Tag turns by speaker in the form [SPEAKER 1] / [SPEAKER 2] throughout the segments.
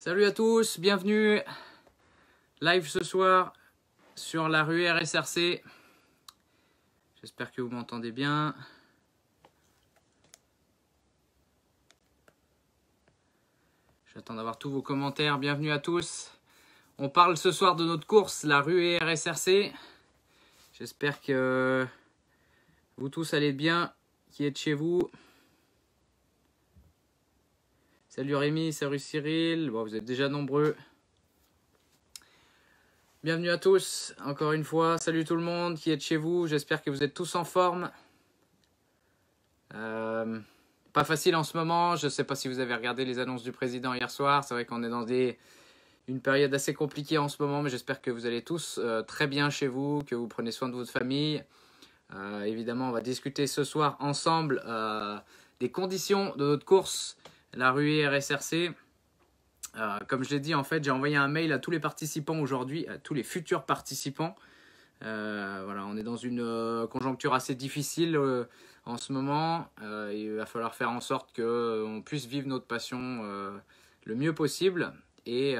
[SPEAKER 1] Salut à tous, bienvenue. Live ce soir sur la rue RSRC. J'espère que vous m'entendez bien. J'attends d'avoir tous vos commentaires. Bienvenue à tous. On parle ce soir de notre course, la rue RSRC. J'espère que vous tous allez bien, qui êtes chez vous. Salut Rémi, salut Cyril, vous êtes déjà nombreux. Bienvenue à tous, encore une fois, salut tout le monde qui est chez vous, j'espère que vous êtes tous en forme. Euh, pas facile en ce moment, je ne sais pas si vous avez regardé les annonces du président hier soir, c'est vrai qu'on est dans une période assez compliquée en ce moment, mais j'espère que vous allez tous euh, très bien chez vous, que vous prenez soin de votre famille. Euh, évidemment, on va discuter ce soir ensemble des conditions de notre course la rue RSRC. Euh, comme je l'ai dit, en fait, j'ai envoyé un mail à tous les participants aujourd'hui, à tous les futurs participants. Euh, voilà, on est dans une euh, conjoncture assez difficile en ce moment. il va falloir faire en sorte qu'on puisse vivre notre passion le mieux possible. Et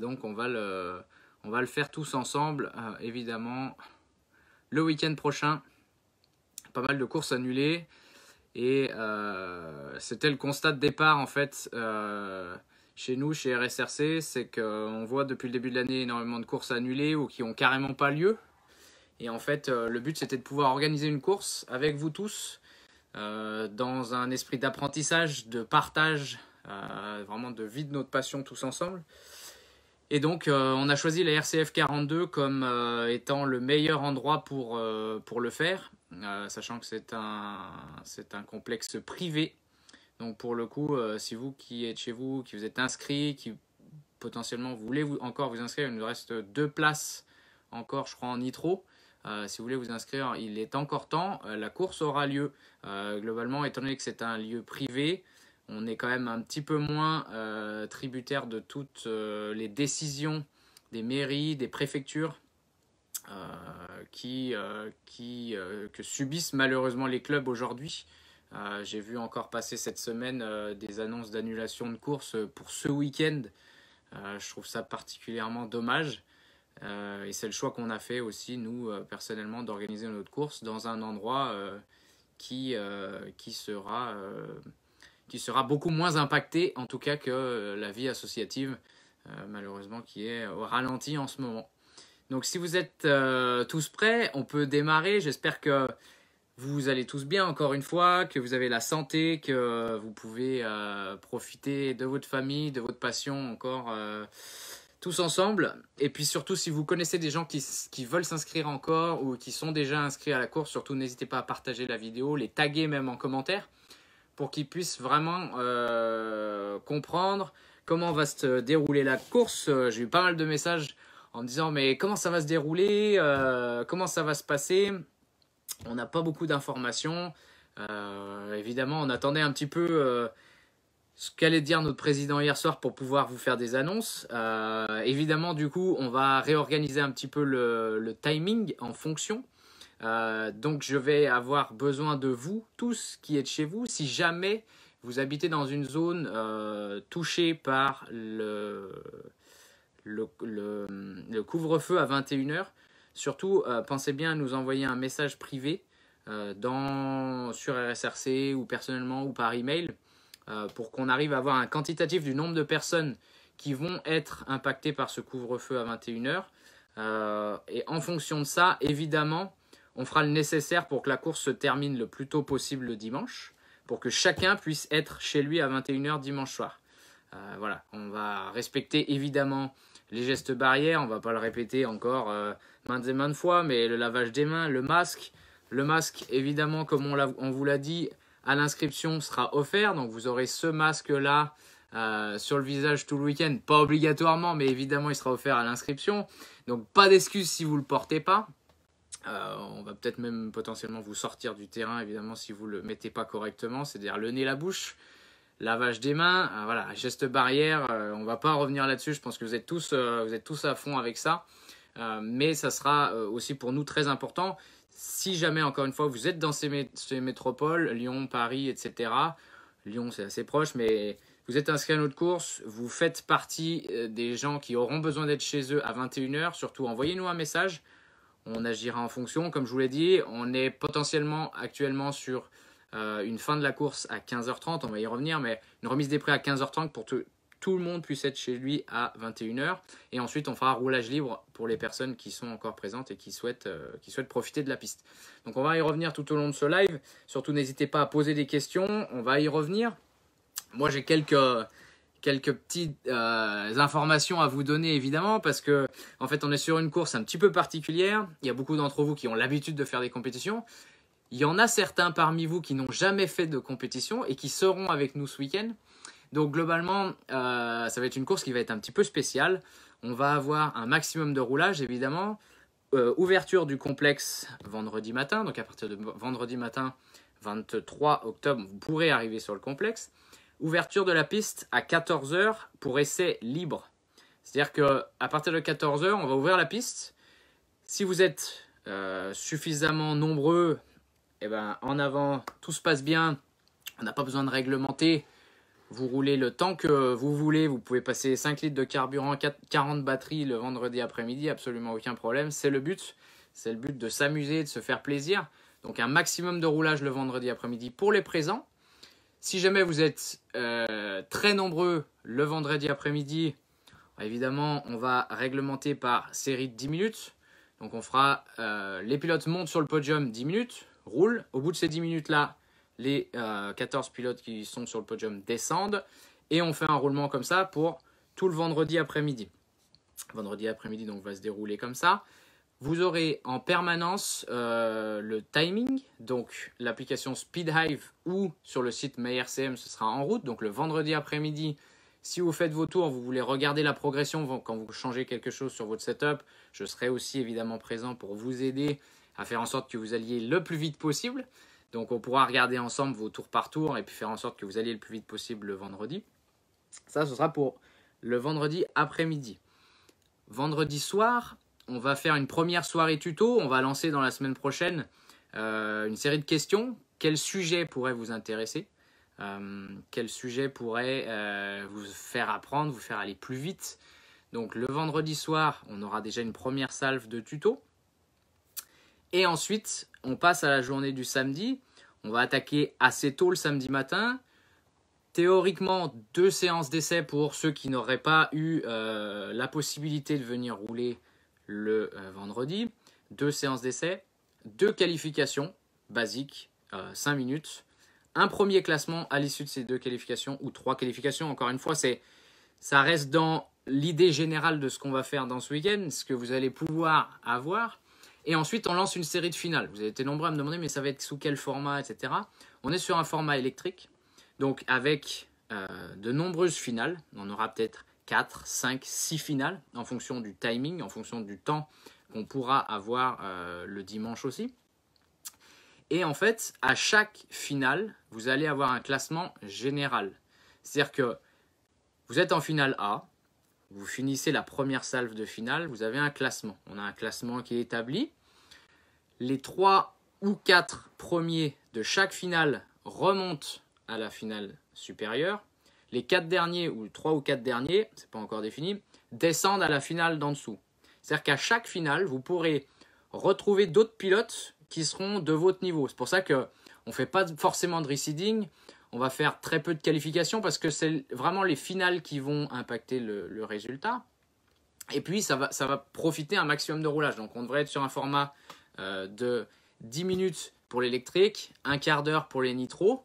[SPEAKER 1] donc, on va, le, on va le faire tous ensemble, évidemment, le week-end prochain. Pas mal de courses annulées. Et euh, c'était le constat de départ, en fait, euh, chez nous, chez RSRC, c'est qu'on voit depuis le début de l'année énormément de courses annulées ou qui ont carrément pas lieu. Et en fait, euh, le but, c'était de pouvoir organiser une course avec vous tous, dans un esprit d'apprentissage, de partage, vraiment de vie de notre passion tous ensemble. Et donc, on a choisi la RCF 42 comme étant le meilleur endroit pour le faire. Euh, sachant que c'est un, un complexe privé. Donc pour le coup, euh, si vous qui êtes chez vous, qui vous êtes inscrit, qui potentiellement voulez encore vous inscrire, il nous reste deux places encore, je crois, en nitro. Euh, si vous voulez vous inscrire, il est encore temps. la course aura lieu. globalement, étant donné que c'est un lieu privé, on est quand même un petit peu moins tributaire de toutes les décisions des mairies, des préfectures euh, qui, euh, euh, que subissent malheureusement les clubs aujourd'hui. J'ai vu encore passer cette semaine des annonces d'annulation de courses pour ce week-end. je trouve ça particulièrement dommage. et c'est le choix qu'on a fait aussi, nous, personnellement, d'organiser notre course dans un endroit qui, qui, sera, qui sera beaucoup moins impacté, en tout cas, que la vie associative, malheureusement, qui est ralentie ralenti en ce moment. Donc si vous êtes euh, tous prêts, on peut démarrer. J'espère que vous allez tous bien encore une fois, que vous avez la santé, que vous pouvez euh, profiter de votre famille, de votre passion encore euh, tous ensemble. Et puis surtout si vous connaissez des gens qui, qui veulent s'inscrire encore ou qui sont déjà inscrits à la course, surtout n'hésitez pas à partager la vidéo, les taguer même en commentaire pour qu'ils puissent vraiment comprendre comment va se dérouler la course. J'ai eu pas mal de messages en disant mais comment ça va se dérouler, euh, comment ça va se passer. On n'a pas beaucoup d'informations. Euh, évidemment, on attendait un petit peu euh, ce qu'allait dire notre président hier soir pour pouvoir vous faire des annonces. évidemment, du coup, on va réorganiser un petit peu le timing en fonction. donc, je vais avoir besoin de vous tous qui êtes chez vous. Si jamais vous habitez dans une zone touchée par le, le, couvre-feu à 21h. Surtout, euh, pensez bien à nous envoyer un message privé euh, dans, sur RSRC ou personnellement ou par email euh, pour qu'on arrive à avoir un quantitatif du nombre de personnes qui vont être impactées par ce couvre-feu à 21h. et en fonction de ça, évidemment, on fera le nécessaire pour que la course se termine le plus tôt possible le dimanche, pour que chacun puisse être chez lui à 21h dimanche soir. voilà, on va respecter évidemment les gestes barrières, on va pas le répéter encore euh, maintes et maintes fois, mais le lavage des mains, le masque. Le masque, évidemment, comme on, vous l'a dit, à l'inscription sera offert. Donc vous aurez ce masque-là euh, sur le visage tout le week-end. Pas obligatoirement, mais évidemment, il sera offert à l'inscription. Donc pas d'excuse si vous le portez pas. Euh, on va peut-être même potentiellement vous sortir du terrain, évidemment, si vous ne le mettez pas correctement, c'est-à-dire le nez, la bouche lavage des mains, euh, voilà, geste barrière, euh, on va pas revenir là-dessus, je pense que vous êtes tous, euh, vous êtes tous à fond avec ça, mais ça sera aussi pour nous très important. Si jamais, encore une fois, vous êtes dans ces, ces métropoles, Lyon, Paris, etc., Lyon c'est assez proche, mais vous êtes inscrit à notre course, vous faites partie des gens qui auront besoin d'être chez eux à 21h, surtout envoyez-nous un message, on agira en fonction, comme je vous l'ai dit, on est potentiellement actuellement sur euh, une fin de la course à 15h30, on va y revenir, mais une remise des prix à 15h30 pour que tout le monde puisse être chez lui à 21h. Et ensuite, on fera roulage libre pour les personnes qui sont encore présentes et euh, qui souhaitent, profiter de la piste. Donc on va y revenir tout au long de ce live. Surtout, n'hésitez pas à poser des questions, on va y revenir. Moi, j'ai quelques petites euh, informations à vous donner évidemment parce que en fait on est sur une course un petit peu particulière. Il y a beaucoup d'entre vous qui ont l'habitude de faire des compétitions, il y en a certains parmi vous qui n'ont jamais fait de compétition et qui seront avec nous ce week-end. Donc globalement, euh, ça va être une course qui va être un petit peu spéciale. On va avoir un maximum de roulage, évidemment. Euh, ouverture du complexe vendredi matin. Donc à partir de vendredi matin, 23 octobre, vous pourrez arriver sur le complexe. Ouverture de la piste à 14h pour essai libre. C'est-à-dire qu'à partir de 14h, on va ouvrir la piste. Si vous êtes euh, suffisamment nombreux eh ben, en avant, tout se passe bien, on n'a pas besoin de réglementer. Vous roulez le temps que vous voulez, vous pouvez passer 5 litres de carburant, 40 batteries le vendredi après-midi, absolument aucun problème. C'est le but, c'est le but de s'amuser, de se faire plaisir. Donc un maximum de roulage le vendredi après-midi pour les présents. Si jamais vous êtes euh, très nombreux le vendredi après-midi, évidemment, on va réglementer par série de 10 minutes. Donc on fera, euh, les pilotes montent sur le podium 10 minutes, roule. Au bout de ces 10 minutes-là, les 14 euh, pilotes qui sont sur le podium descendent et on fait un roulement comme ça pour tout le vendredi après-midi. Vendredi après-midi, donc, va se dérouler comme ça. Vous aurez en permanence euh, le timing, donc l'application Speedhive ou sur le site MyRCM, ce sera en route. Donc le vendredi après-midi, si vous faites vos tours, vous voulez regarder la progression quand vous changez quelque chose sur votre setup, je serai aussi évidemment présent pour vous aider à faire en sorte que vous alliez le plus vite possible. Donc on pourra regarder ensemble vos tours par tour et puis faire en sorte que vous alliez le plus vite possible le vendredi. Ça, ce sera pour le vendredi après-midi. Vendredi soir, on va faire une première soirée tuto. On va lancer dans la semaine prochaine euh, une série de questions. Quel sujet pourrait vous intéresser euh, Quel sujet pourrait euh, vous faire apprendre, vous faire aller plus vite Donc le vendredi soir, on aura déjà une première salve de tuto. Et ensuite, on passe à la journée du samedi. On va attaquer assez tôt le samedi matin. Théoriquement, deux séances d'essai pour ceux qui n'auraient pas eu euh, la possibilité de venir rouler le euh, vendredi. Deux séances d'essai, deux qualifications basiques, euh, cinq minutes. Un premier classement à l'issue de ces deux qualifications ou trois qualifications. Encore une fois, c'est ça reste dans l'idée générale de ce qu'on va faire dans ce week-end, ce que vous allez pouvoir avoir. Et ensuite, on lance une série de finales. Vous avez été nombreux à me demander, mais ça va être sous quel format, etc. On est sur un format électrique, donc avec euh, de nombreuses finales. On aura peut-être 4, 5, 6 finales en fonction du timing, en fonction du temps qu'on pourra avoir euh, le dimanche aussi. Et en fait, à chaque finale, vous allez avoir un classement général. C'est-à-dire que vous êtes en finale A, vous finissez la première salve de finale, vous avez un classement. On a un classement qui est établi. Les trois ou quatre premiers de chaque finale remontent à la finale supérieure. Les quatre derniers ou trois ou quatre derniers, c'est pas encore défini, descendent à la finale d'en dessous. C'est-à-dire qu'à chaque finale, vous pourrez retrouver d'autres pilotes qui seront de votre niveau. C'est pour ça que on fait pas forcément de reseeding. On va faire très peu de qualifications parce que c'est vraiment les finales qui vont impacter le, résultat. Et puis, ça va, ça va profiter un maximum de roulage. Donc, on devrait être sur un format euh, de 10 minutes pour l'électrique, un quart d'heure pour les nitros.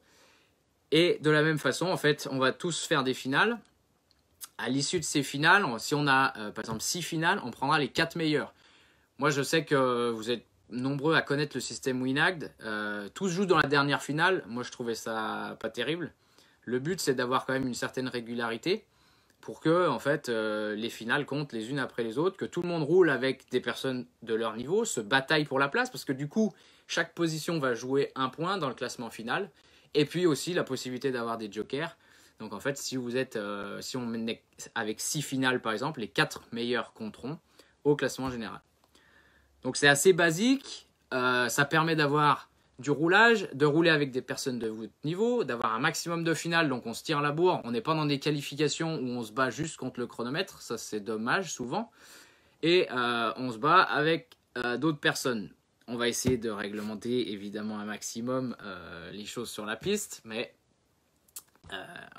[SPEAKER 1] Et de la même façon, en fait, on va tous faire des finales. À l'issue de ces finales, si on a euh, par exemple 6 finales, on prendra les 4 meilleurs. Moi, je sais que vous êtes nombreux à connaître le système Winagd. Euh, tous jouent dans la dernière finale. Moi, je trouvais ça pas terrible. Le but, c'est d'avoir quand même une certaine régularité pour que, en fait, euh, les finales comptent les unes après les autres, que tout le monde roule avec des personnes de leur niveau, se bataille pour la place, parce que du coup, chaque position va jouer un point dans le classement final. Et puis aussi la possibilité d'avoir des jokers. Donc en fait, si vous êtes, euh, si on est avec six finales par exemple, les quatre meilleurs compteront au classement général. Donc c'est assez basique, euh, ça permet d'avoir du roulage, de rouler avec des personnes de votre niveau, d'avoir un maximum de finales, donc on se tire la bourre, on n'est pas dans des qualifications où on se bat juste contre le chronomètre, ça c'est dommage souvent, et euh, on se bat avec euh, d'autres personnes. On va essayer de réglementer évidemment un maximum les choses sur la piste, mais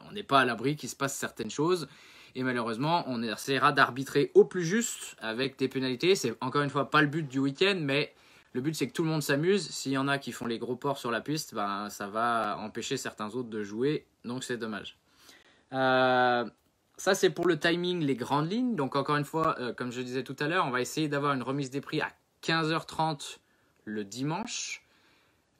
[SPEAKER 1] on n'est pas à l'abri qu'il se passe certaines choses. Et malheureusement, on essaiera d'arbitrer au plus juste avec des pénalités. C'est encore une fois pas le but du week-end, mais le but c'est que tout le monde s'amuse. S'il y en a qui font les gros ports sur la piste, ben, ça va empêcher certains autres de jouer. Donc c'est dommage. Euh, ça c'est pour le timing, les grandes lignes. Donc encore une fois, euh, comme je disais tout à l'heure, on va essayer d'avoir une remise des prix à 15h30 le dimanche.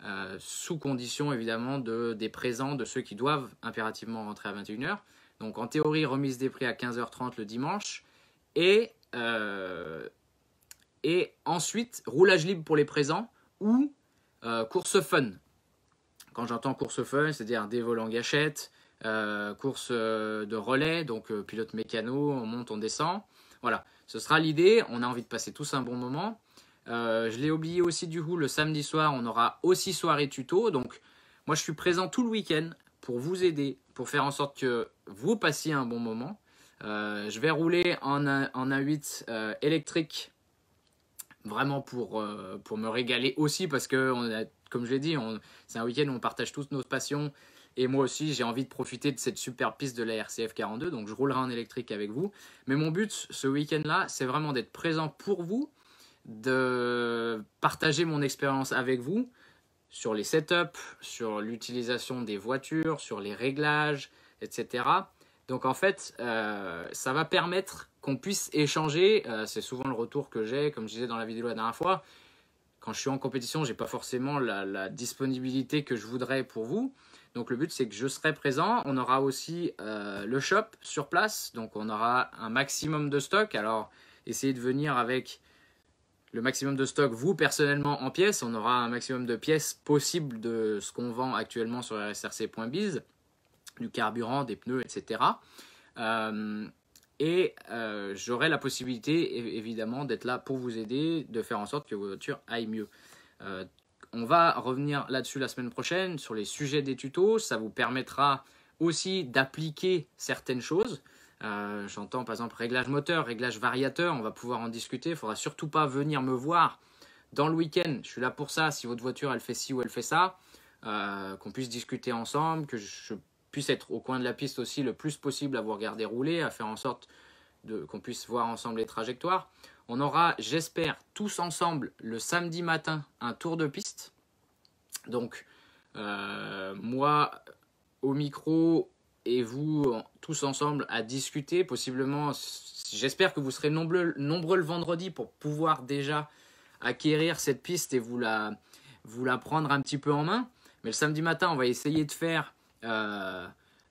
[SPEAKER 1] Euh, sous condition évidemment de, des présents, de ceux qui doivent impérativement rentrer à 21h. Donc en théorie, remise des prix à 15h30 le dimanche. Et, euh, et ensuite, roulage libre pour les présents ou euh, course fun. Quand j'entends course fun, c'est-à-dire des volants en euh, course euh, de relais, donc pilote mécano, on monte, on descend. Voilà, ce sera l'idée. On a envie de passer tous un bon moment. je l'ai oublié aussi du coup, le samedi soir, on aura aussi soirée tuto. Donc moi, je suis présent tout le week-end pour vous aider pour faire en sorte que vous passiez un bon moment. Euh, je vais rouler en, A8 euh, électrique, vraiment euh, pour, me régaler aussi, parce que, comme je l'ai dit, c'est un week-end où on partage toutes nos passions. Et moi aussi, j'ai envie de profiter de cette super piste de la RCF 42, donc je roulerai en électrique avec vous. Mais mon but ce week-end-là, c'est vraiment d'être présent pour vous, de partager mon expérience avec vous, sur les setups, sur l'utilisation des voitures, sur les réglages, etc. Donc en fait, euh, ça va permettre qu'on puisse échanger. Euh, c'est souvent le retour que j'ai, comme je disais dans la vidéo la dernière fois. Quand je suis en compétition, je n'ai pas forcément la, disponibilité que je voudrais pour vous. Donc le but c'est que je serai présent. On aura aussi euh, le shop sur place, donc on aura un maximum de stock. Alors essayez de venir avec le maximum de stock, vous personnellement, en pièces. On aura un maximum de pièces possibles de ce qu'on vend actuellement sur rsrc.biz, du carburant, des pneus, etc. et euh, euh, j'aurai la possibilité, évidemment, d'être là pour vous aider, de faire en sorte que vos voitures aillent mieux. Euh, on va revenir là-dessus la semaine prochaine sur les sujets des tutos. Ça vous permettra aussi d'appliquer certaines choses. Euh, j'entends par exemple réglage moteur, réglage variateur, on va pouvoir en discuter. Il faudra surtout pas venir me voir dans le week-end. Je suis là pour ça. Si votre voiture elle fait ci ou elle fait ça, euh, qu'on puisse discuter ensemble, que je puisse être au coin de la piste aussi le plus possible à vous regarder rouler, à faire en sorte qu'on puisse voir ensemble les trajectoires. On aura, j'espère, tous ensemble le samedi matin un tour de piste. Donc, euh, moi, au micro, et vous euh, tous ensemble à discuter. Possiblement, j'espère que vous serez nombreux, le vendredi pour pouvoir déjà acquérir cette piste et vous la, vous la prendre un petit peu en main. Mais le samedi matin, on va essayer de faire euh,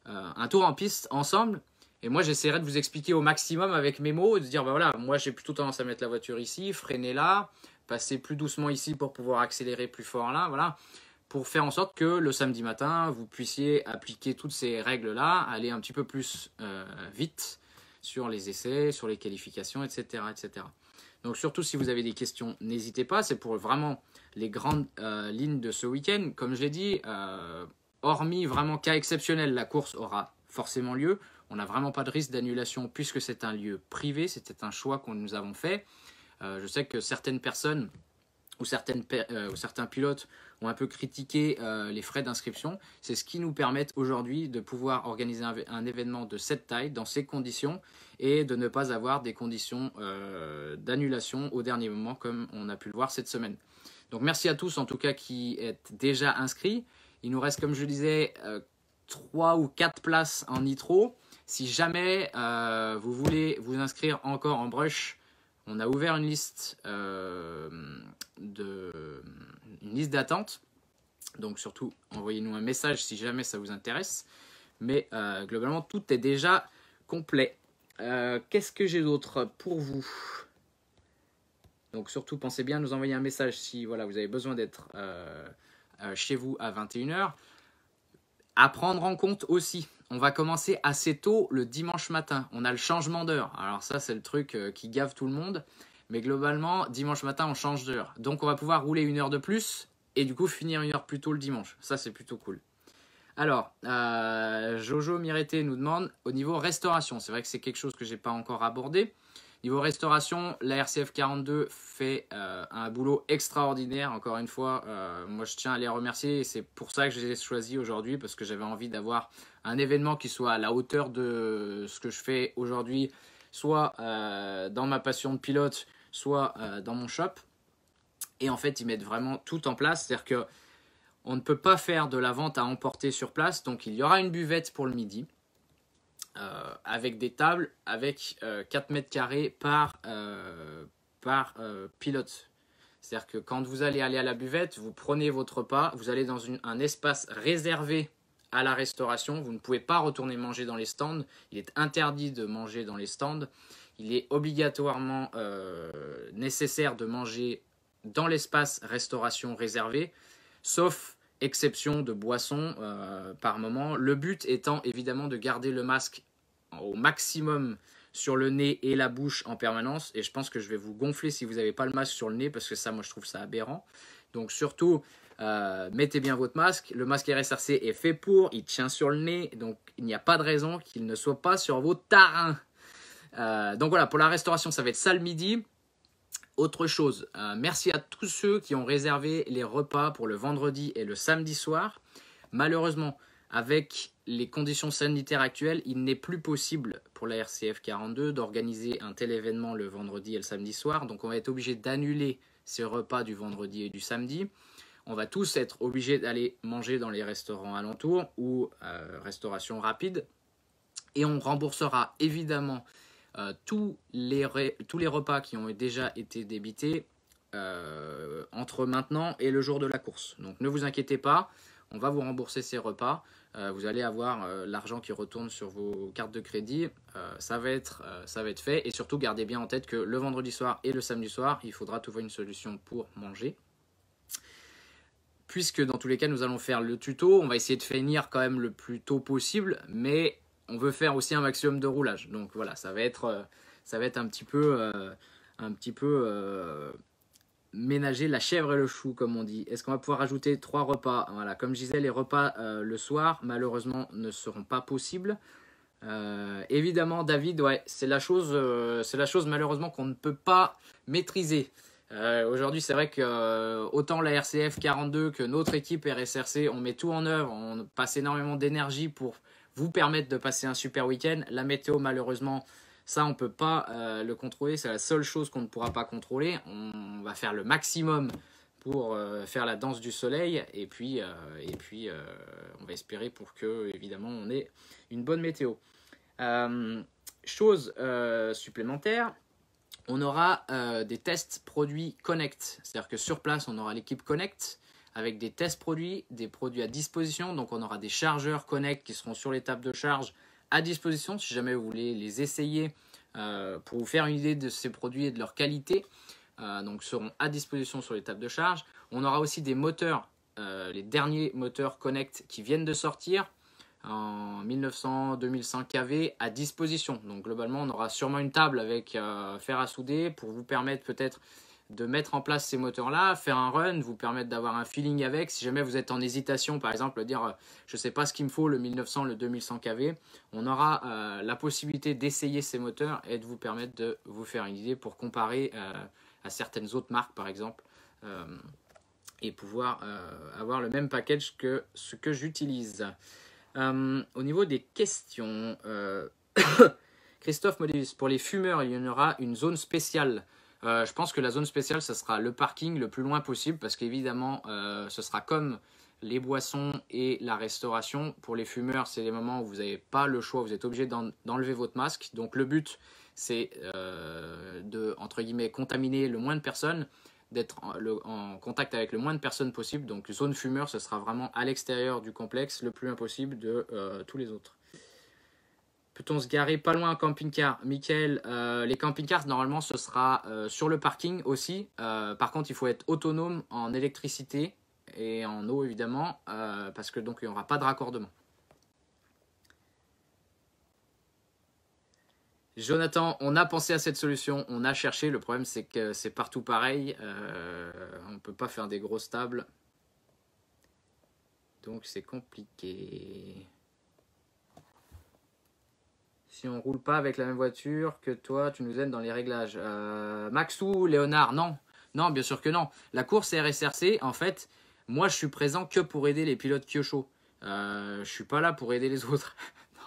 [SPEAKER 1] euh, un tour en piste ensemble. Et moi, j'essaierai de vous expliquer au maximum avec mes mots, de dire, bah voilà, moi j'ai plutôt tendance à mettre la voiture ici, freiner là, passer plus doucement ici pour pouvoir accélérer plus fort là, voilà pour faire en sorte que le samedi matin, vous puissiez appliquer toutes ces règles-là, aller un petit peu plus euh, vite sur les essais, sur les qualifications, etc. etc. Donc surtout si vous avez des questions, n'hésitez pas, c'est pour vraiment les grandes euh, lignes de ce week-end. Comme je l'ai dit, euh, hormis vraiment cas exceptionnel, la course aura forcément lieu. On n'a vraiment pas de risque d'annulation puisque c'est un lieu privé, c'était un choix qu'on nous avons fait. je sais que certaines personnes où, certaines, euh, certains pilotes ont un peu critiqué euh, les frais d'inscription, c'est ce qui nous permet aujourd'hui de pouvoir organiser un, événement de cette taille, dans ces conditions, et de ne pas avoir des conditions euh, d'annulation au dernier moment, comme on a pu le voir cette semaine. Donc merci à tous en tout cas qui êtes déjà inscrits. Il nous reste, comme je disais, trois 3 ou 4 places en nitro. Si jamais vous voulez vous inscrire encore en brush on a ouvert une liste euh, liste d'attente. Donc surtout, envoyez-nous un message si jamais ça vous intéresse. Mais euh, globalement, tout est déjà complet. Euh, qu'est-ce que j'ai d'autre pour vous Donc surtout, pensez bien à nous envoyer un message si voilà, vous avez besoin d'être chez vous à 21h. À prendre en compte aussi, on va commencer assez tôt le dimanche matin. On a le changement d'heure. Alors ça, c'est le truc euh, qui gave tout le monde. Mais globalement, dimanche matin, on change d'heure. Donc on va pouvoir rouler une heure de plus et du coup finir une heure plus tôt le dimanche. Ça, c'est plutôt cool. Alors, euh, Jojo Mirete nous demande au niveau restauration. C'est vrai que c'est quelque chose que je n'ai pas encore abordé. Niveau restauration, la RCF 42 fait euh, un boulot extraordinaire. Encore une fois, moi je tiens à les remercier. C'est pour ça que je les ai choisis aujourd'hui parce que j'avais envie d'avoir un événement qui soit à la hauteur de ce que je fais aujourd'hui, soit euh, dans ma passion de pilote, soit euh, dans mon shop. Et en fait, ils mettent vraiment tout en place. C'est-à-dire que on ne peut pas faire de la vente à emporter sur place. Donc, il y aura une buvette pour le midi. Euh, avec des tables avec 4 mètres carrés par, par pilote. C'est-à-dire que quand vous allez aller à la buvette, vous prenez votre repas, vous allez dans un espace réservé à la restauration. Vous ne pouvez pas retourner manger dans les stands. Il est interdit de manger dans les stands. Il est obligatoirement euh, nécessaire de manger dans l'espace restauration réservé, sauf exception de boissons euh, par moment. Le but étant évidemment de garder le masque au maximum sur le nez et la bouche en permanence. Et je pense que je vais vous gonfler si vous n'avez pas le masque sur le nez, parce que ça, moi, je trouve ça aberrant. Donc surtout, euh, mettez bien votre masque. Le masque RSRC est fait pour, il tient sur le nez, donc il n'y a pas de raison qu'il ne soit pas sur vos tarins. Euh, donc voilà, pour la restauration, ça va être ça le midi. Autre chose, euh, merci à tous ceux qui ont réservé les repas pour le vendredi et le samedi soir. Malheureusement, avec les conditions sanitaires actuelles, il n'est plus possible pour la RCF 42 d'organiser un tel événement le vendredi et le samedi soir. Donc on va être obligé d'annuler ces repas du vendredi et du samedi on va tous être obligés d'aller manger dans les restaurants alentours ou euh, restauration rapide. Et on remboursera évidemment euh, tous, les repas qui ont déjà été débités euh, entre maintenant et le jour de la course. Donc ne vous inquiétez pas, on va vous rembourser ces repas. vous allez avoir l'argent qui retourne sur vos cartes de crédit. ça, va être, ça va être fait. Et surtout, gardez bien en tête que le vendredi soir et le samedi soir, il faudra trouver une solution pour manger puisque dans tous les cas, nous allons faire le tuto. On va essayer de finir quand même le plus tôt possible, mais on veut faire aussi un maximum de roulage. Donc voilà, ça va être, euh, ça va être un petit peu, euh, un petit peu euh, ménager la chèvre et le chou, comme on dit. Est-ce qu'on va pouvoir ajouter trois repas Voilà, comme je disais, les repas le soir, malheureusement, ne seront pas possibles. évidemment, David, ouais, c'est la chose, c'est la chose malheureusement qu'on ne peut pas maîtriser. Euh, aujourd'hui, c'est vrai que euh, autant la RCF 42 que notre équipe RSRC, on met tout en œuvre, on passe énormément d'énergie pour vous permettre de passer un super week-end. La météo, malheureusement, ça, on ne peut pas euh, le contrôler. C'est la seule chose qu'on ne pourra pas contrôler. On, va faire le maximum pour faire la danse du soleil. Et puis, et puis on va espérer pour que, évidemment, on ait une bonne météo. chose supplémentaire, on aura euh, des tests produits Connect. C'est-à-dire que sur place, on aura l'équipe Connect avec des tests produits, des produits à disposition. Donc on aura des chargeurs Connect qui seront sur les tables de charge à disposition si jamais vous voulez les essayer euh, pour vous faire une idée de ces produits et de leur qualité. Euh, donc seront à disposition sur les tables de charge. On aura aussi des moteurs, les derniers moteurs Connect qui viennent de sortir en 1900-2100 kV à disposition. Donc globalement, on aura sûrement une table avec euh, fer à souder pour vous permettre peut-être de mettre en place ces moteurs-là, faire un run, vous permettre d'avoir un feeling avec. Si jamais vous êtes en hésitation, par exemple, dire euh, je ne sais pas ce qu'il me faut, le 1900, le 2100 kV, on aura euh, la possibilité d'essayer ces moteurs et de vous permettre de vous faire une idée pour comparer à certaines autres marques, par exemple, et pouvoir avoir le même package que ce que j'utilise. Euh, au niveau des questions, euh, Christophe Modévis, pour les fumeurs, il y en aura une zone spéciale. Euh, je pense que la zone spéciale, ce sera le parking le plus loin possible parce qu'évidemment, ce sera comme les boissons et la restauration. Pour les fumeurs, c'est les moments où vous n'avez pas le choix, vous êtes obligé d'enlever votre masque. Donc le but, c'est de, entre guillemets, contaminer le moins de personnes d'être en, contact avec le moins de personnes possible. Donc zone fumeur, ce sera vraiment à l'extérieur du complexe, le plus impossible de euh, tous les autres. Peut-on se garer pas loin un camping-car Michael, euh, les camping-cars, normalement, ce sera euh, sur le parking aussi. par contre, il faut être autonome en électricité et en eau, évidemment, parce que donc il n'y aura pas de raccordement. Jonathan, on a pensé à cette solution, on a cherché. Le problème, c'est que c'est partout pareil. Euh, on ne peut pas faire des grosses tables. Donc, c'est compliqué. Si on roule pas avec la même voiture que toi, tu nous aides dans les réglages. Euh, Maxou, Léonard, non. Non, bien sûr que non. La course RSRC, en fait, moi, je suis présent que pour aider les pilotes Kyocho. Je euh, je suis pas là pour aider les autres.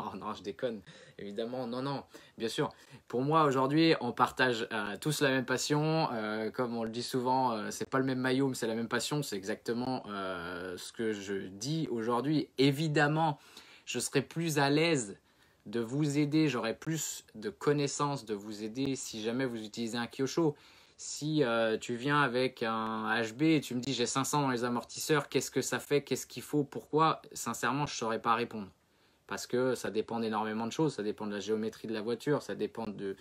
[SPEAKER 1] Non, oh non, je déconne. Évidemment, non, non. Bien sûr. Pour moi, aujourd'hui, on partage euh, tous la même passion. Euh, comme on le dit souvent, euh, c'est pas le même maillot, mais c'est la même passion. C'est exactement ce que je dis aujourd'hui. Évidemment, je serais plus à l'aise de vous aider. J'aurais plus de connaissances de vous aider si jamais vous utilisez un Kyosho. Si tu viens avec un HB et tu me dis j'ai 500 dans les amortisseurs, qu'est-ce que ça fait, qu'est-ce qu'il faut, pourquoi Sincèrement, je ne saurais pas répondre parce que ça dépend d'énormément de choses, ça dépend de la géométrie de la voiture, ça dépend de,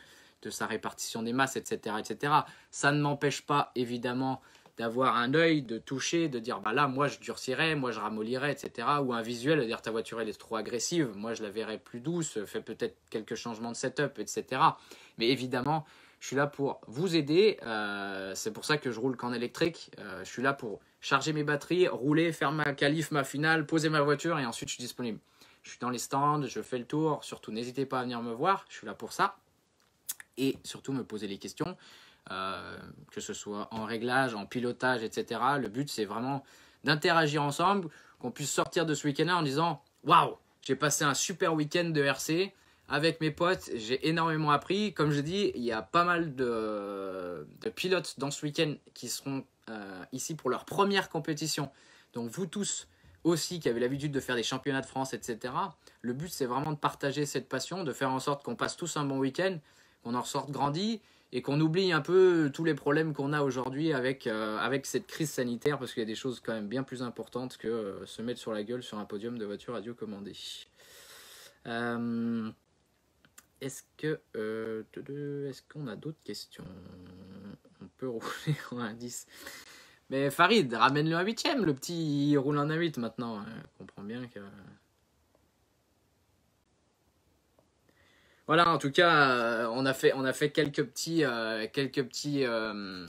[SPEAKER 1] sa répartition des masses, etc. etc. Ça ne m'empêche pas, évidemment, d'avoir un œil, de toucher, de dire, bah là, moi, je durcirais, moi, je ramollirais, etc. Ou un visuel, de dire, ta voiture, elle est trop agressive, moi, je la verrais plus douce, fais peut-être quelques changements de setup, etc. Mais évidemment, je suis là pour vous aider. Euh, c'est pour ça que je roule qu'en électrique. Euh, je suis là pour charger mes batteries, rouler, faire ma qualif, ma finale, poser ma voiture et ensuite je suis disponible. Je suis dans les stands, je fais le tour. Surtout, n'hésitez pas à venir me voir. Je suis là pour ça. Et surtout, me poser les questions, euh, que ce soit en réglage, en pilotage, etc. Le but, c'est vraiment d'interagir ensemble, qu'on puisse sortir de ce week-end-là en disant Waouh, j'ai passé un super week-end de RC avec mes potes, j'ai énormément appris. Comme je dis, il y a pas mal de, pilotes dans ce week-end qui seront euh, ici pour leur première compétition. Donc vous tous, aussi qui avait l'habitude de faire des championnats de France, etc. Le but, c'est vraiment de partager cette passion, de faire en sorte qu'on passe tous un bon week-end, qu'on en ressorte grandi et qu'on oublie un peu tous les problèmes qu'on a aujourd'hui avec, euh, avec cette crise sanitaire, parce qu'il y a des choses quand même bien plus importantes que euh, se mettre sur la gueule sur un podium de voiture radio commandée. Euh, est-ce que est-ce qu'on a d'autres questions On peut rouler en indice. Mais Farid, ramène-le à 8 le petit roule en à 8 maintenant. Hein. Je comprends bien que. Voilà, en tout cas, euh, on, a fait, on a fait quelques petits. Euh, quelques petits euh,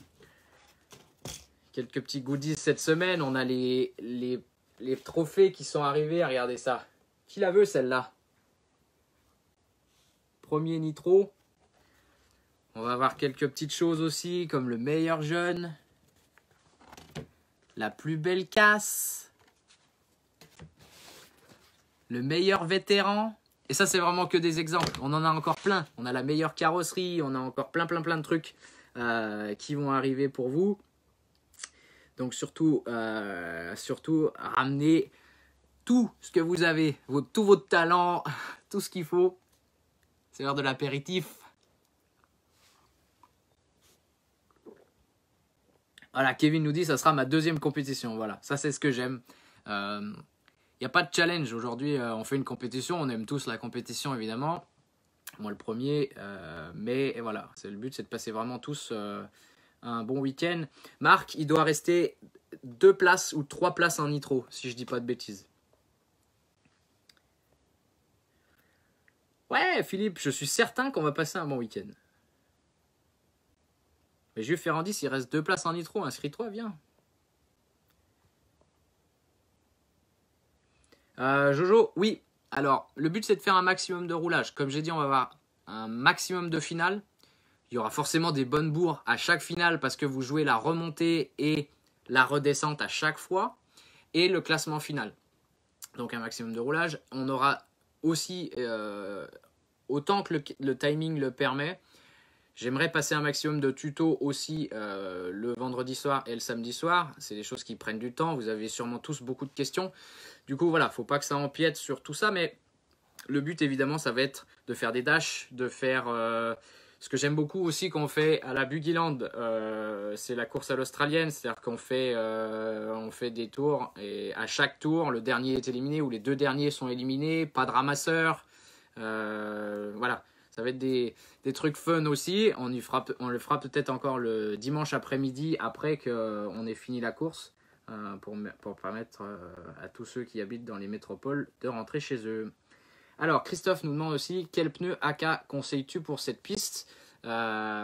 [SPEAKER 1] quelques petits goodies cette semaine. On a les, les, les trophées qui sont arrivés. Regardez ça. Qui la veut celle-là Premier Nitro. On va avoir quelques petites choses aussi, comme le meilleur jeune. La plus belle casse. Le meilleur vétéran. Et ça, c'est vraiment que des exemples. On en a encore plein. On a la meilleure carrosserie. On a encore plein, plein, plein de trucs euh, qui vont arriver pour vous. Donc surtout, euh, surtout ramenez tout ce que vous avez, tout votre talent, tout ce qu'il faut. C'est l'heure de l'apéritif. Voilà, Kevin nous dit, ça sera ma deuxième compétition. Voilà, ça c'est ce que j'aime. Il euh, n'y a pas de challenge. Aujourd'hui, euh, on fait une compétition. On aime tous la compétition, évidemment. Moi le premier. Euh, mais voilà, c'est le but, c'est de passer vraiment tous un bon week-end. Marc, il doit rester deux places ou trois places en nitro, si je dis pas de bêtises. Ouais, Philippe, je suis certain qu'on va passer un bon week-end. Mais Jules Ferrandis, il reste deux places en nitro. Inscris-toi, viens. Euh, Jojo, oui. Alors, le but, c'est de faire un maximum de roulage. Comme j'ai dit, on va avoir un maximum de finales. Il y aura forcément des bonnes bourres à chaque finale parce que vous jouez la remontée et la redescente à chaque fois. Et le classement final. Donc, un maximum de roulage. On aura aussi, euh, autant que le timing le permet, J'aimerais passer un maximum de tutos aussi euh, le vendredi soir et le samedi soir. C'est des choses qui prennent du temps. Vous avez sûrement tous beaucoup de questions. Du coup, voilà, faut pas que ça empiète sur tout ça. Mais le but, évidemment, ça va être de faire des dashs, de faire... Euh, ce que j'aime beaucoup aussi qu'on fait à la Bugiland, euh, c'est la course à l'australienne, c'est-à-dire qu'on fait, on fait des tours et à chaque tour, le dernier est éliminé ou les deux derniers sont éliminés, pas de ramasseur. voilà, ça va être des, trucs fun aussi. On, on le fera peut-être encore le dimanche après-midi après, qu'on euh, ait fini la course euh, pour, pour, permettre euh, à tous ceux qui habitent dans les métropoles de rentrer chez eux. Alors, Christophe nous demande aussi quel pneu AK conseilles-tu pour cette piste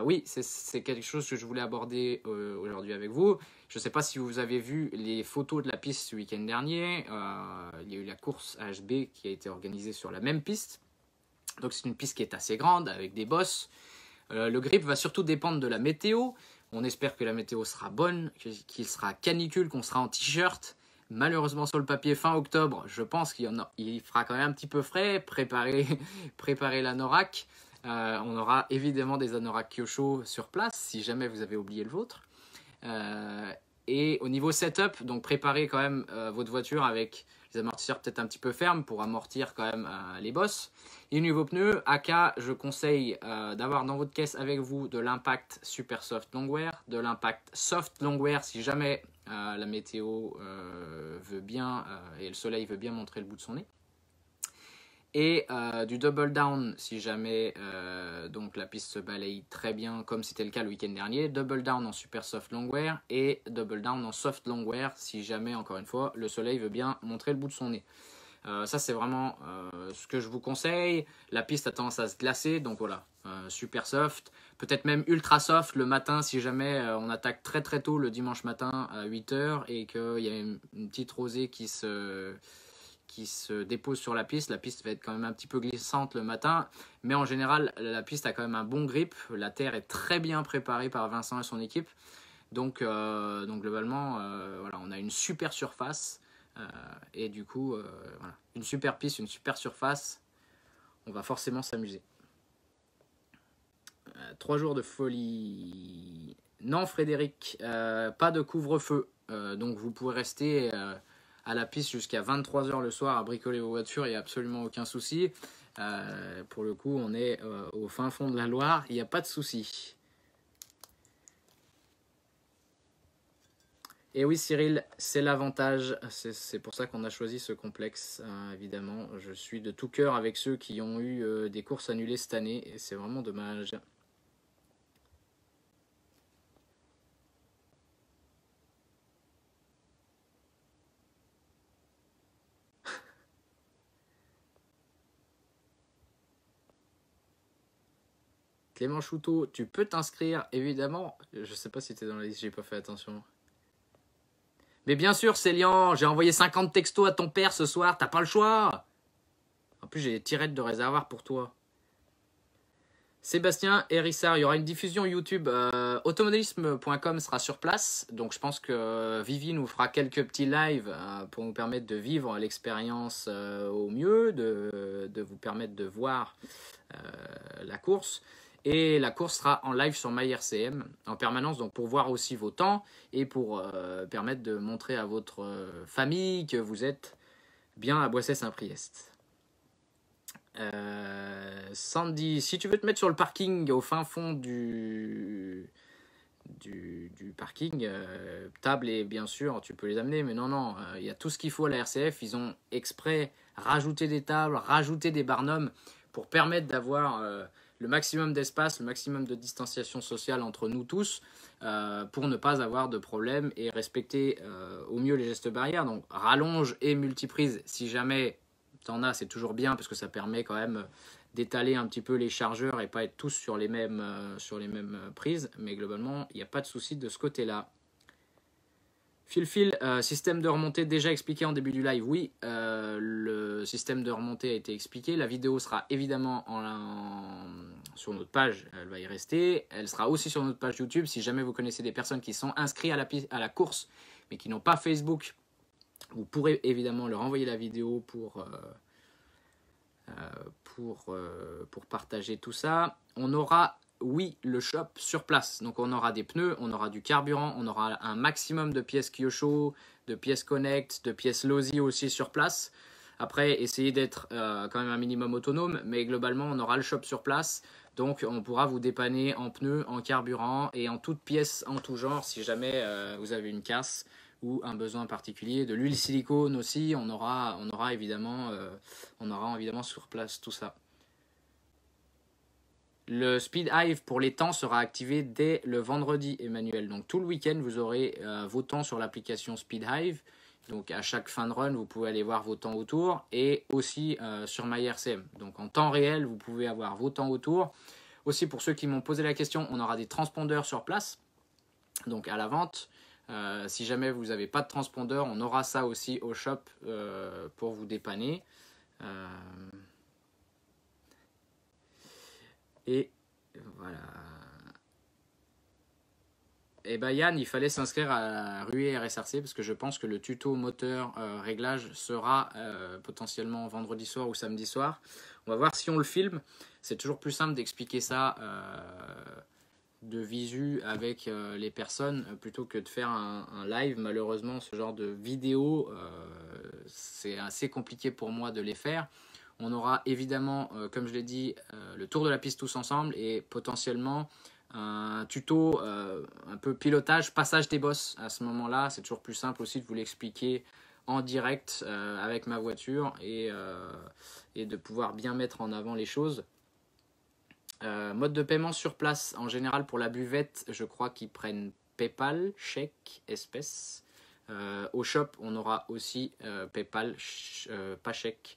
[SPEAKER 1] oui, c'est quelque chose que je voulais aborder aujourd'hui avec vous. Je ne sais pas si vous avez vu les photos de la piste ce week-end dernier. il y a eu la course HB qui a été organisée sur la même piste. Donc c'est une piste qui est assez grande avec des bosses. Euh, le grip va surtout dépendre de la météo. On espère que la météo sera bonne, qu'il sera canicule, qu'on sera en t-shirt. Malheureusement sur le papier fin octobre, je pense qu'il il fera quand même un petit peu frais. Préparez, l'anorak. Euh, on aura évidemment des anoraks Kyosho sur place si jamais vous avez oublié le vôtre. Euh, et au niveau setup, donc préparez quand même votre voiture avec les amortisseurs peut-être un petit peu fermes pour amortir quand même euh, les bosses. Et niveau pneus, AK, je conseille euh, d'avoir dans votre caisse avec vous de l'impact super soft longwear, de l'impact soft longwear si jamais euh, la météo veut bien et le soleil veut bien montrer le bout de son nez et euh, du double down si jamais euh, donc la piste se balaye très bien comme c'était le cas le week-end dernier, double down en super soft longwear et double down en soft longwear si jamais encore une fois le soleil veut bien montrer le bout de son nez. Euh, ça c'est vraiment ce que je vous conseille. La piste a tendance à se glacer, donc voilà, super soft, peut-être même ultra soft le matin si jamais on attaque très très tôt le dimanche matin à 8h et qu'il y a une petite rosée qui se qui se dépose sur la piste. La piste va être quand même un petit peu glissante le matin, mais en général, la piste a quand même un bon grip. La terre est très bien préparée par Vincent et son équipe. Donc, euh, donc globalement, euh, voilà, on a une super surface euh, et du coup, une super piste, une super surface. On va forcément s'amuser. trois jours de folie. Non, Frédéric, pas de couvre-feu. donc vous pouvez rester à la piste jusqu'à 23h le soir à bricoler vos voitures, il n'y a absolument aucun souci. Euh, pour le coup, on est euh, au fin fond de la Loire, il n'y a pas de souci. Et oui, Cyril, c'est l'avantage. C'est pour ça qu'on a choisi ce complexe, hein, évidemment. Je suis de tout cœur avec ceux qui ont eu euh, des courses annulées cette année, et c'est vraiment dommage. Clément Chouteau, tu peux t'inscrire, évidemment. Je sais pas si tu es dans la liste, j'ai pas fait attention. Mais bien sûr, Célian, j'ai envoyé 50 textos à ton père ce soir, t'as pas le choix. En plus, j'ai des tirettes de réservoir pour toi. Sébastien Hérissard, il y aura une diffusion YouTube. Euh, Automodelisme.com sera sur place. Donc je pense que euh, Vivi nous fera quelques petits lives euh, pour nous permettre de vivre l'expérience au mieux, de, de, vous permettre de voir la course. Et la course sera en live sur MyRCM en permanence, donc pour voir aussi vos temps et pour euh, permettre de montrer à votre euh, famille que vous êtes bien à boisset saint priest euh, Sandy, si tu veux te mettre sur le parking au fin fond du, du, parking, table et bien sûr, tu peux les amener, mais non, non, il y a tout ce qu'il faut à la RCF. Ils ont exprès rajouté des tables, rajouté des barnums pour permettre d'avoir le maximum d'espace, le maximum de distanciation sociale entre nous tous euh, pour ne pas avoir de problème et respecter euh, au mieux les gestes barrières. Donc rallonge et multiprise, si jamais tu en as, c'est toujours bien parce que ça permet quand même d'étaler un petit peu les chargeurs et pas être tous sur les mêmes, euh, sur les mêmes prises. Mais globalement, il n'y a pas de souci de ce côté-là. Fil fil, système de remontée déjà expliqué en début du live. Oui, le système de remontée a été expliqué. La vidéo sera évidemment en, en sur notre page, elle va y rester. Elle sera aussi sur notre page YouTube. Si jamais vous connaissez des personnes qui sont inscrites à la, à la course, mais qui n'ont pas Facebook, vous pourrez évidemment leur envoyer la vidéo pour, euh, euh, pour, euh, pour partager tout ça. On aura, oui, le shop sur place. Donc on aura des pneus, on aura du carburant, on aura un maximum de pièces Kyosho, de pièces Connect, de pièces Lozi aussi sur place. Après, essayez d'être euh, quand même un minimum autonome, mais globalement, on aura le shop sur place. Donc, on pourra vous dépanner en pneus, en carburant et en toutes pièces en tout genre si jamais euh, vous avez une casse ou un besoin particulier. De l'huile silicone aussi, on aura, euh, on aura, évidemment, sur place tout ça. Le Speed Hive pour les temps sera activé dès le vendredi, Emmanuel. Donc tout le week-end, vous aurez vos temps sur l'application Speed Hive. Donc à chaque fin de run, vous pouvez aller voir vos temps autour et aussi euh, sur MyRCM. Donc en temps réel, vous pouvez avoir vos temps autour. Aussi pour ceux qui m'ont posé la question, on aura des transpondeurs sur place, donc à la vente. Euh, si jamais vous n'avez pas de transpondeur, on aura ça aussi au shop euh, pour vous dépanner. Et voilà. Et eh bah ben, Yann, il fallait s'inscrire à Rui RSRC parce que je pense que le tuto moteur euh, réglage sera euh, potentiellement vendredi soir ou samedi soir. On va voir si on le filme. C'est toujours plus simple d'expliquer ça euh, de visu avec les personnes plutôt que de faire un, live. Malheureusement, ce genre de vidéo, c'est assez compliqué pour moi de les faire. On aura évidemment, comme je l'ai dit, le tour de la piste tous ensemble et potentiellement un tuto euh, un peu pilotage, passage des bosses à ce moment-là. C'est toujours plus simple aussi de vous l'expliquer en direct euh, avec ma voiture euh, et, de pouvoir bien mettre en avant les choses. mode de paiement sur place, en général pour la buvette, je crois qu'ils prennent PayPal, chèque, espèce. au shop, on aura aussi PayPal, pas chèque.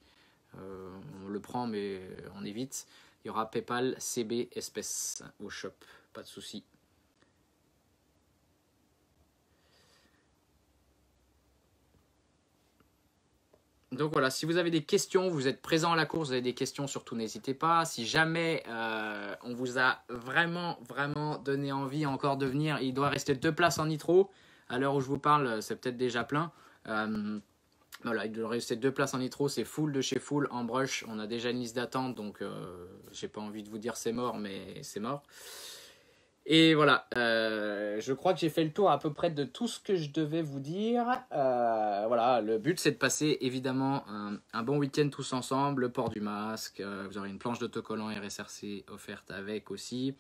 [SPEAKER 1] on le prend mais on évite. Il y aura PayPal, CB, espèce au shop pas de souci. Donc voilà, si vous avez des questions, vous êtes présent à la course, vous avez des questions, surtout n'hésitez pas. Si jamais euh, on vous a vraiment, vraiment donné envie encore de venir, il doit rester deux places en nitro. À l'heure où je vous parle, c'est peut-être déjà plein. Euh, voilà, il doit rester deux places en nitro, c'est full de chez full en brush. On a déjà une liste d'attente, donc euh, j'ai pas envie de vous dire c'est mort, mais c'est mort. Et voilà, euh, je crois que j'ai fait le tour à peu près de tout ce que je devais vous dire. Euh, voilà, le but c'est de passer évidemment un, bon week-end tous ensemble, le port du masque, euh, vous aurez une planche d'autocollant RSRC offerte avec aussi.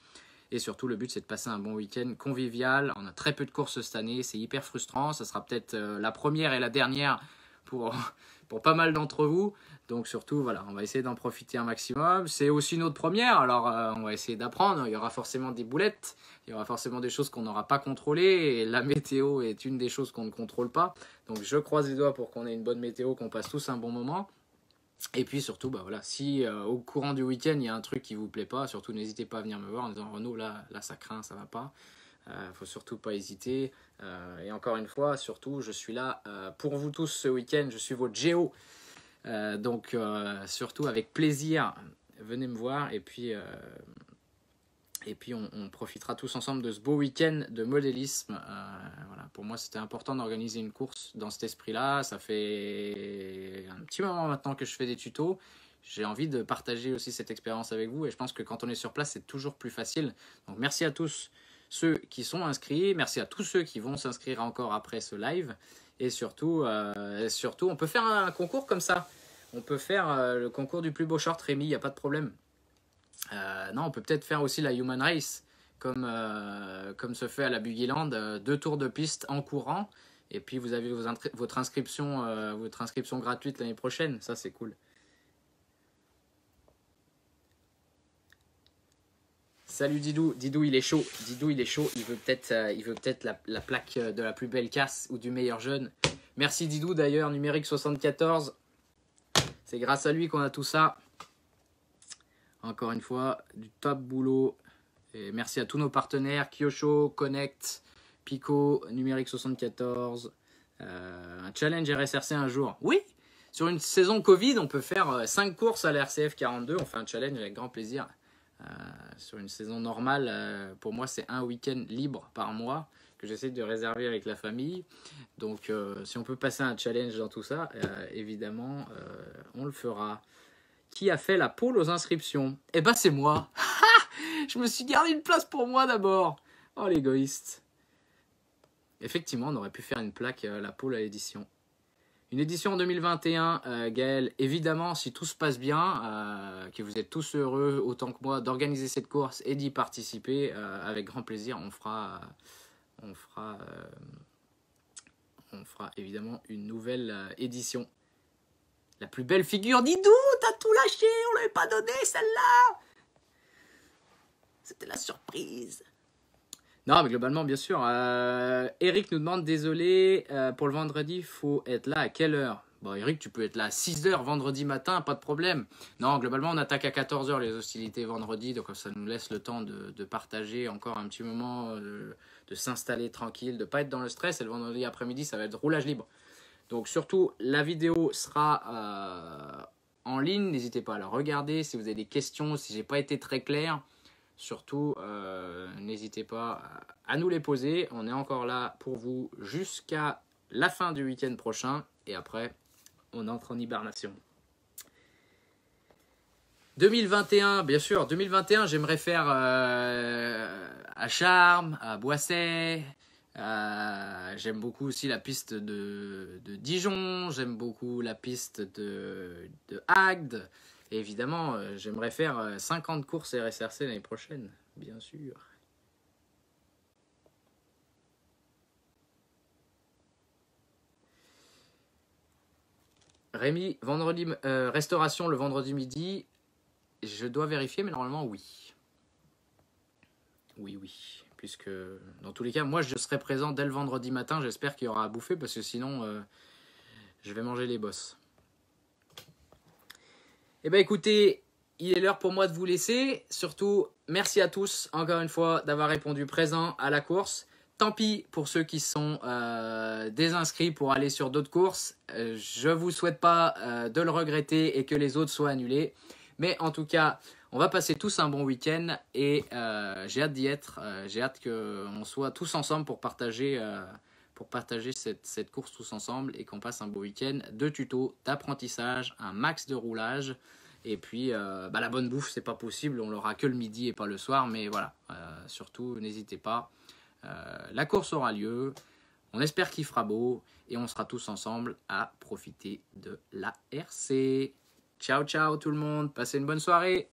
[SPEAKER 1] Et surtout, le but c'est de passer un bon week-end convivial. On a très peu de courses cette année, c'est hyper frustrant. Ça sera peut-être la première et la dernière pour, pour pas mal d'entre vous. Donc surtout, voilà, on va essayer d'en profiter un maximum. C'est aussi notre première, alors euh, on va essayer d'apprendre. Il y aura forcément des boulettes, il y aura forcément des choses qu'on n'aura pas contrôlées. Et la météo est une des choses qu'on ne contrôle pas. Donc je croise les doigts pour qu'on ait une bonne météo, qu'on passe tous un bon moment. Et puis surtout, bah voilà, si euh, au courant du week-end il y a un truc qui vous plaît pas, surtout n'hésitez pas à venir me voir en disant Renaud, oh, là, ça craint, ça ne va pas. Euh, faut surtout pas hésiter. Euh, et encore une fois, surtout, je suis là pour vous tous ce week-end. Je suis votre géo. Euh, donc euh, surtout avec plaisir, venez me voir et puis, euh, et puis on, profitera tous ensemble de ce beau week-end de modélisme. voilà, pour moi c'était important d'organiser une course dans cet esprit-là. Ça fait un petit moment maintenant que je fais des tutos j'ai envie de partager aussi cette expérience avec vous et je pense que quand on est sur place, c'est toujours plus facile. Donc merci à tous ceux qui sont inscrits, merci à tous ceux qui vont s'inscrire encore après ce live. Et surtout, euh, surtout, on peut faire un concours comme ça. On peut faire euh, le concours du plus beau short, Rémi, il n'y a pas de problème. Euh, non, on peut peut-être faire aussi la Human Race, comme, comme se fait à la Buggyland, deux tours de piste en courant. Et puis vous avez vos votre, inscription, votre inscription gratuite l'année prochaine. Ça, c'est cool. Salut Didou, Didou il est chaud, Didou il est chaud, il veut peut-être euh, il veut peut-être la, plaque euh, de la plus belle casse ou du meilleur jeune. Merci Didou d'ailleurs, numérique 74. C'est grâce à lui qu'on a tout ça. Encore une fois, du top boulot. Et merci à tous nos partenaires, Kyosho, Connect, Pico, numérique 74. Euh, un challenge RSRC un jour. Oui, sur une saison Covid, on peut faire 5 courses à la RCF 42. On fait un challenge avec grand plaisir. Euh, sur une saison normale, euh, pour moi, c'est un week-end libre par mois que j'essaie de réserver avec la famille. Donc, euh, si on peut passer un challenge dans tout ça, évidemment, on le fera. Qui a fait la poule aux inscriptions Eh ben, c'est moi Je me suis gardé une place pour moi d'abord Oh, l'égoïste Effectivement, on aurait pu faire une plaque la poule à l'édition. Une édition en 2021, euh, Gaël, évidemment, si tout se passe bien, euh, que vous êtes tous heureux autant que moi d'organiser cette course et d'y participer, euh, avec grand plaisir, on fera, on fera, on fera évidemment une nouvelle édition. La plus belle figure d'Idou, t'as tout lâché, on ne l'avait pas donné celle-là. C'était la surprise. Non, mais globalement, bien sûr. Euh, Eric nous demande désolé, euh, pour le vendredi, faut être là à quelle heure Bon, Eric, tu peux être là à 6h vendredi matin, pas de problème. Non, globalement, on attaque à 14h les hostilités vendredi, donc ça nous laisse le temps de, partager encore un petit moment, euh, de, s'installer tranquille, de pas être dans le stress. Et le vendredi après-midi, ça va être roulage libre. Donc surtout, la vidéo sera en ligne. N'hésitez pas à la regarder. Si vous avez des questions, si j'ai pas été très clair, Surtout, euh, n'hésitez pas à nous les poser. On est encore là pour vous jusqu'à la fin du week-end prochain. Et après, on entre en hibernation. 2021, bien sûr, 2021, j'aimerais faire euh, à Charmes, à Boisset. Euh, j'aime beaucoup aussi la piste de, Dijon. J'aime beaucoup la piste de, de évidemment, euh, j'aimerais faire 50 euh, courses RSRC l'année prochaine, bien sûr. Rémi, vendredi, euh, restauration le vendredi midi. Je dois vérifier, mais normalement, oui. Oui, oui. Puisque, dans tous les cas, moi, je serai présent dès le vendredi matin. J'espère qu'il y aura à bouffer, parce que sinon, je vais manger les bosses. Eh bien écoutez, il est l'heure pour moi de vous laisser. Surtout, merci à tous encore une fois d'avoir répondu présent à la course. Tant pis pour ceux qui sont euh, désinscrits pour aller sur d'autres courses. Euh, je ne vous souhaite pas euh, de le regretter et que les autres soient annulés. Mais en tout cas, on va passer tous un bon week-end et j'ai hâte d'y être. j'ai hâte qu'on soit tous ensemble pour partager pour partager cette, course tous ensemble et qu'on passe un beau week-end de tutos, d'apprentissage, un max de roulage. Et puis, euh, bah, la bonne bouffe, c'est pas possible. On l'aura que le midi et pas le soir. Mais voilà, euh, surtout, n'hésitez pas. Euh, la course aura lieu. On espère qu'il fera beau. Et on sera tous ensemble à profiter de la RC. Ciao, ciao tout le monde. Passez une bonne soirée.